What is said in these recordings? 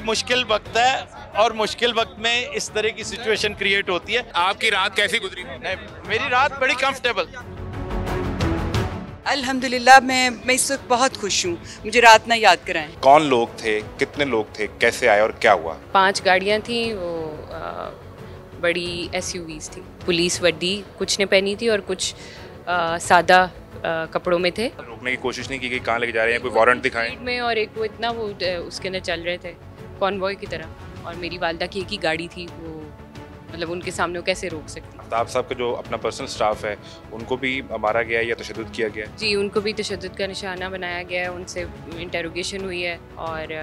बहुत मुश्किल वक्त है और मुश्किल वक्त में इस तरह की सिचुएशन क्रिएट होती है आपकी रात कैसी गुजरी नहीं मेरी रात बड़ी कंफर्टेबल अल्हम्दुलिल्लाह मैं मैं इस वक्त बहुत खुश हूँ मुझे रात ना याद कराएं कौन लोग थे कितने लोग थे कैसे आए और क्या हुआ पांच गाड़ियाँ थी वो आ, बड़ी एस थी पुलिस वड्डी कुछ ने पहनी थी और कुछ आ, सादा आ, कपड़ों में थे रोकने की कोशिश नहीं की कि कहाँ लेके जा रहे हैं कोई वारंट दिखाएं में और एक वो इतना वो उसके अंदर चल रहे थे कॉन्वॉय की तरह और मेरी वालदा की एक ही गाड़ी थी वो मतलब उनके सामने वो कैसे रोक सकती आफ्ताब साहब का जो अपना पर्सनल स्टाफ है उनको भी मारा गया या तशद किया गया जी उनको भी तशद का निशाना बनाया गया है उनसे इंटेरोगेशन हुई है और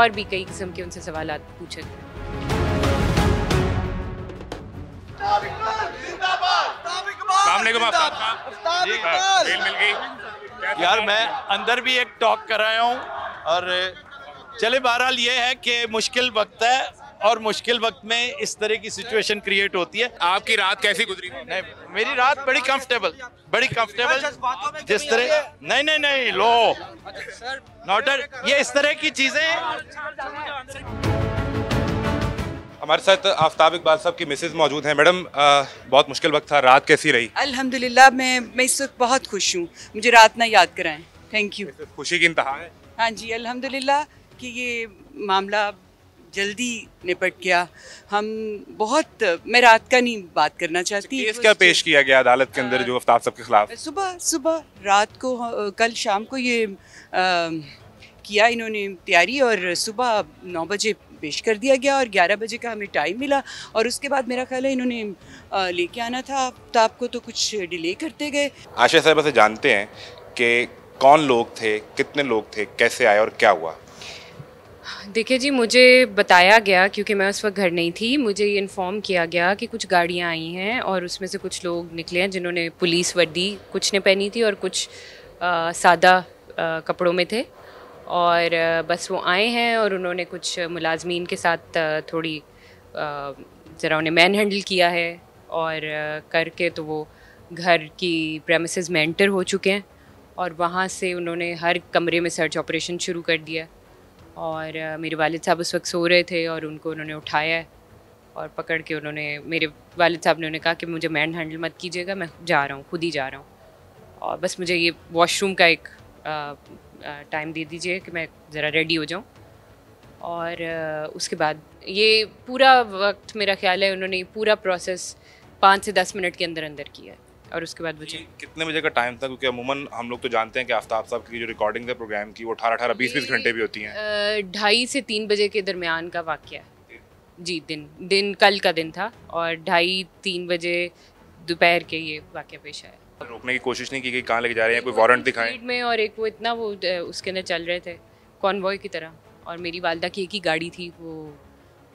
और भी कई किस्म के उनसे सवाल पूछे गए यार मैं अंदर भी एक टॉक रहा हूँ और चले बहरहाल ये है कि मुश्किल वक्त है और मुश्किल वक्त में इस तरह की सिचुएशन क्रिएट होती है आपकी रात कैसी गुजरी नहीं मेरी रात बड़ी कंफर्टेबल बड़ी कंफर्टेबल जिस तरह नहीं नहीं नहीं लो नोटर ये इस तरह की चीजें हमारे साथ आफ्ताब इकबाल साहब की मिसेज मौजूद हैं मैडम बहुत मुश्किल वक्त था रात कैसी रही अल्हम्दुलिल्लाह मैं मैं इस वक्त बहुत खुश हूँ मुझे रात ना याद कराएं थैंक यू खुशी की इंतहा है हाँ जी अल्हम्दुलिल्लाह कि ये मामला जल्दी निपट गया हम बहुत मैं रात का नहीं बात करना चाहती तो केस क्या पेश किया गया अदालत के अंदर जो आफ्ताब साहब के खिलाफ सुबह सुबह रात को कल शाम को ये आ, किया इन्होंने तैयारी और सुबह नौ बजे पेश कर दिया गया और 11 बजे का हमें टाइम मिला और उसके बाद मेरा ख्याल है इन्होंने लेके आना था तो आपको तो कुछ डिले करते गए आशा साहब से जानते हैं कि कौन लोग थे कितने लोग थे कैसे आए और क्या हुआ देखिए जी मुझे बताया गया क्योंकि मैं उस वक्त घर नहीं थी मुझे ये इन्फॉर्म किया गया कि कुछ गाड़ियाँ आई हैं और उसमें से कुछ लोग निकले हैं जिन्होंने पुलिस वर्दी कुछ ने पहनी थी और कुछ आ, सादा आ, कपड़ों में थे और बस वो आए हैं और उन्होंने कुछ मुलाजमीन के साथ थोड़ी ज़रा उन्हें मैन हैंडल किया है और करके तो वो घर की प्रेमिसज में एंटर हो चुके हैं और वहाँ से उन्होंने हर कमरे में सर्च ऑपरेशन शुरू कर दिया और मेरे वालिद साहब उस वक्त सो रहे थे और उनको उन्होंने उठाया और पकड़ के उन्होंने मेरे वालिद साहब ने उन्हें कहा कि मुझे मैंड हैंडल मत कीजिएगा मैं जा रहा हूँ खुद ही जा रहा हूँ और बस मुझे ये वॉशरूम का एक टाइम दे दीजिए कि मैं ज़रा रेडी हो जाऊँ और उसके बाद ये पूरा वक्त मेरा ख्याल है उन्होंने पूरा प्रोसेस पाँच से दस मिनट के अंदर अंदर किया है और उसके बाद वो कितने बजे का टाइम था क्योंकि अमूमन हम लोग तो जानते हैं कि आफ्ताब साहब की जो रिकॉर्डिंग है प्रोग्राम की वो अठारह अठारह बीस बीस घंटे भी होती हैं ढाई से तीन बजे के दरमियान का वाक्य है जी दिन दिन कल का दिन था और ढाई तीन बजे दोपहर के ये वाक्य पेश आया रोकने की कोशिश नहीं की गई कहाँ लेके जा रहे हैं कोई वारंट दिखाएं में और एक वो इतना वो उसके अंदर चल रहे थे कॉन्वॉय की तरह और मेरी वालदा की एक ही गाड़ी थी वो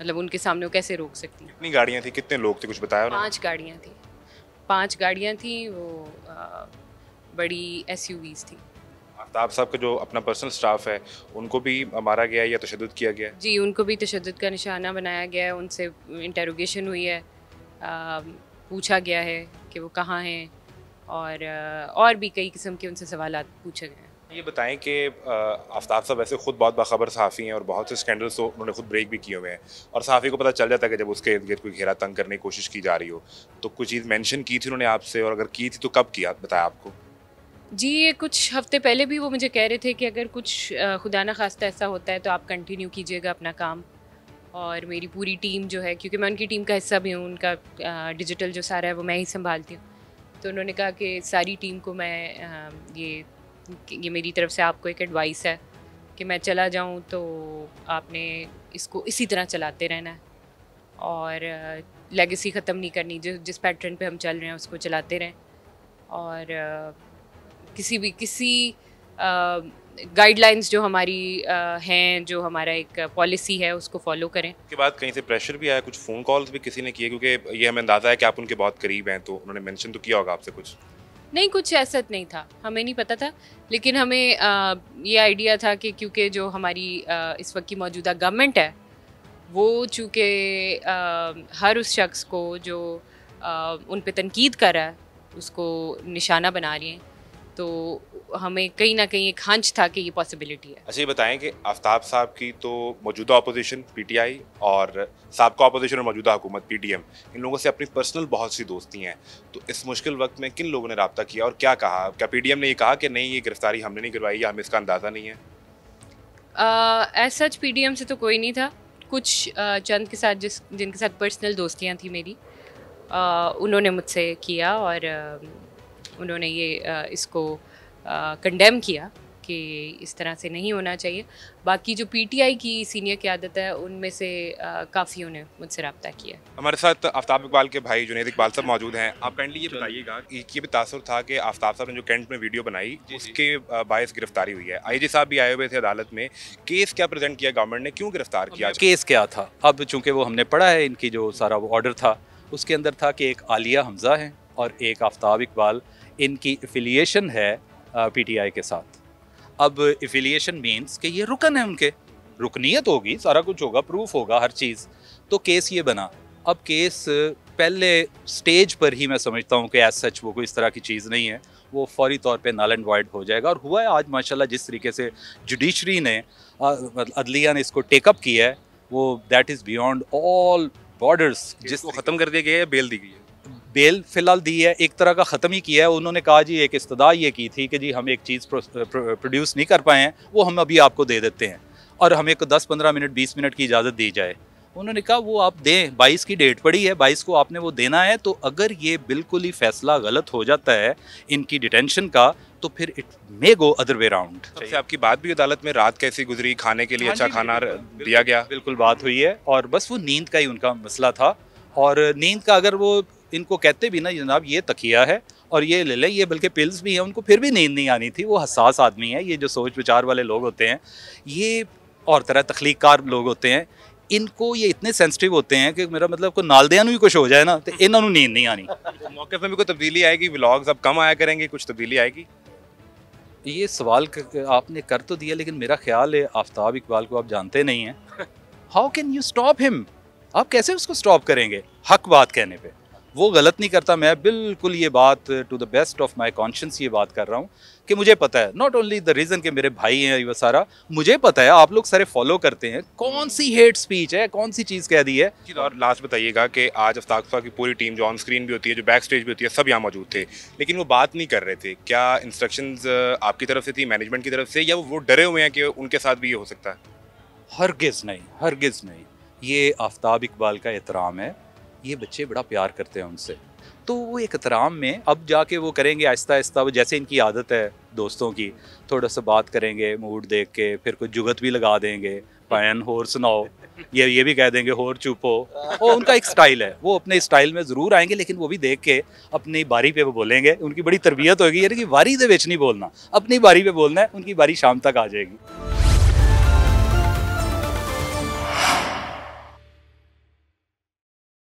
मतलब उनके सामने वो कैसे रोक सकती कितनी गाड़ियाँ थी कितने लोग थे कुछ बताया पाँच गाड़ियाँ थी पांच गाड़ियाँ थी वो आ, बड़ी एस थी आफ्ताब साहब का जो अपना पर्सनल स्टाफ है उनको भी मारा गया या तशद किया गया जी उनको भी तशद का निशाना बनाया गया है उनसे इंटेरोगेशन हुई है आ, पूछा गया है कि वो कहाँ हैं और और भी कई किस्म के उनसे सवाल पूछे गए हैं ये बताएं कि आफ्ताब साहब वैसे खुद बहुत बाखबर सहाफ़ी हैं और बहुत से स्कैंडल्स तो उन्होंने खुद ब्रेक भी किए हुए हैं और सहाफ़ी को पता चल जाता है कि जब उसके इर्द गिर्द कोई घेरा तंग करने की कोशिश की जा रही हो तो कुछ चीज़ मेंशन की थी उन्होंने आपसे और अगर की थी तो कब किया बताया आपको जी ये कुछ हफ्ते पहले भी वो मुझे कह रहे थे कि अगर कुछ खुदा न खास्ता ऐसा होता है तो आप कंटिन्यू कीजिएगा अपना काम और मेरी पूरी टीम जो है क्योंकि मैं उनकी टीम का हिस्सा भी हूँ उनका डिजिटल जो सारा है वो मैं ही संभालती हूँ तो उन्होंने कहा कि सारी टीम को मैं ये ये मेरी तरफ से आपको एक एडवाइस है कि मैं चला जाऊँ तो आपने इसको इसी तरह चलाते रहना है और लेगेसी ख़त्म नहीं करनी जो जिस पैटर्न पे हम चल रहे हैं उसको चलाते रहें और किसी भी किसी गाइडलाइंस जो हमारी हैं जो हमारा एक पॉलिसी है उसको फॉलो करें उसके बाद कहीं से प्रेशर भी आया कुछ फ़ोन कॉल्स भी किसी ने किए क्योंकि ये हमें अंदाज़ा है कि आप उनके बहुत करीब हैं तो उन्होंने मैंशन तो किया होगा आपसे कुछ नहीं कुछ ऐसा नहीं था हमें नहीं पता था लेकिन हमें आ, ये आइडिया था कि क्योंकि जो हमारी आ, इस वक्त की मौजूदा गवर्नमेंट है वो चूँकि हर उस शख्स को जो आ, उन पर तनकीद कर रहा है उसको निशाना बना रही हैं तो हमें कहीं ना कहीं एक हंच था कि ये पॉसिबिलिटी है अच्छा ये बताएं कि आफ्ताब साहब की तो मौजूदा अपोजिशन पीटीआई और सबका अपोजिशन और मौजूदा हुकूमत पीडीएम इन लोगों से अपनी पर्सनल बहुत सी दोस्ती हैं तो इस मुश्किल वक्त में किन लोगों ने रबता किया और क्या कहा क्या पी ने ये कहा कि नहीं ये गिरफ्तारी हमने नहीं करवाई या हमें इसका अंदाज़ा नहीं है एज सच पी से तो कोई नहीं था कुछ चंद के साथ जिस जिनके साथ पर्सनल दोस्तियाँ थी मेरी उन्होंने मुझसे किया और उन्होंने ये इसको कंडेम किया कि इस तरह से नहीं होना चाहिए बाकी जो पीटीआई की सीनियर क्यादत है उनमें से काफ़ियों ने मुझसे रबता किया हमारे साथ आफ्ताब इकबाल के भाई जुनेद इकबाल साहब मौजूद हैं आप काइंडली ये बताइएगा ये भी तासर था कि आफ्ताब साहब ने जो कैंट में वीडियो बनाई उसके बायस गिरफ्तारी हुई है आई साहब भी आए हुए थे अदालत में केस क्या प्रजेंट किया गवर्नमेंट ने क्यों गिरफ्तार किया केस क्या था अब चूँकि वो हमने पढ़ा है इनकी जो सारा वो ऑर्डर था उसके अंदर था कि एक आलिया हमजा है और एक आफ्ताब इकबाल इनकी एफिलिएशन है पीटीआई के साथ अब एफिलिएशन मीन्स कि ये रुकन है उनके रुकनीत होगी सारा कुछ होगा प्रूफ होगा हर चीज़ तो केस ये बना अब केस पहले स्टेज पर ही मैं समझता हूँ कि एज सच वो कोई इस तरह की चीज़ नहीं है वो फौरी तौर पे नाल एंड वाइड हो जाएगा और हुआ है आज माशाल्लाह जिस तरीके से जुडिशरी ने अदलिया ने इसको टेकअप किया है वो that is beyond all borders जिसको ख़त्म कर दिया गया है बेल दी गई है बेल फ़िलहाल दी है एक तरह का ख़त्म ही किया है उन्होंने कहा जी एक इस्तदा ये की थी कि जी हम एक चीज़ प्रोड्यूस नहीं कर पाए हैं वो हम अभी आपको दे देते हैं और हमें को दस पंद्रह मिनट बीस मिनट की इजाज़त दी जाए उन्होंने कहा वो आप दें बाईस की डेट पड़ी है बाईस को आपने वो देना है तो अगर ये बिल्कुल ही फैसला गलत हो जाता है इनकी डिटेंशन का तो फिर it may go other way round जैसे आपकी बात भी अदालत में रात कैसी गुजरी खाने के लिए हाँ अच्छा खाना दिया गया बिल्कुल बात हुई है और बस वो नींद का ही उनका मसला था और नींद का अगर वो इनको कहते भी ना जनाब ये तकिया है और ये ले लें ये बल्कि पिल्स भी हैं उनको फिर भी नींद नहीं आनी थी वो हसास आदमी है ये जो सोच विचार वाले लोग होते हैं ये और तरह तख्लीकार लोग होते हैं इनको ये इतने सेंसिटिव होते हैं कि मेरा मतलब को नालदियां भी कुछ हो जाए ना तो इन्होंने नींद नहीं आनी तो मौके पर भी कोई तब्दीली आएगी ब्लॉग्स अब कम आया करेंगे कुछ तब्दीली आएगी ये सवाल आपने कर तो दिया लेकिन मेरा ख्याल है आफ्ताब इकबाल को आप जानते नहीं हैं how can you stop him आप कैसे उसको स्टॉप करेंगे हक बात कहने पर वो गलत नहीं करता मैं बिल्कुल ये बात to the best of my conscience ये बात कर रहा हूँ कि मुझे पता है नॉट ओनली द रीज़न के मेरे भाई हैं ये सारा मुझे पता है आप लोग सारे फॉलो करते हैं कौन सी हेट स्पीच है कौन सी चीज़ कह दी है और लास्ट बताइएगा कि आज अफ्ताक की पूरी टीम जो ऑन स्क्रीन भी होती है जो बैक स्टेज भी होती है सब यहाँ मौजूद थे लेकिन वो बात नहीं कर रहे थे क्या इंस्ट्रक्शन uh, आपकी तरफ से थी मैनेजमेंट की तरफ से या वो डरे हुए हैं कि उनके साथ भी ये हो सकता है हरगिज़ नहीं हरगिज़ नहीं ये आफ्ताब इकबाल का एहतराम है ये बच्चे बड़ा प्यार करते हैं उनसे तो वो एक एहतराम में अब जाके वो करेंगे आहिस्ता आहिस्ता वो जैसे इनकी आदत है दोस्तों की थोड़ा सा बात करेंगे मूड देख के फिर कुछ जुगत भी लगा देंगे पैन होर सुनाओ ये ये भी कह देंगे होर चुपो वो उनका एक स्टाइल है वो अपने स्टाइल में ज़रूर आएंगे लेकिन वो भी देख के अपनी बारी पे वो बोलेंगे उनकी बड़ी तरबियत होगी यानी कि बारी दे बेच नहीं बोलना अपनी बारी पे बोलना है उनकी बारी शाम तक आ जाएगी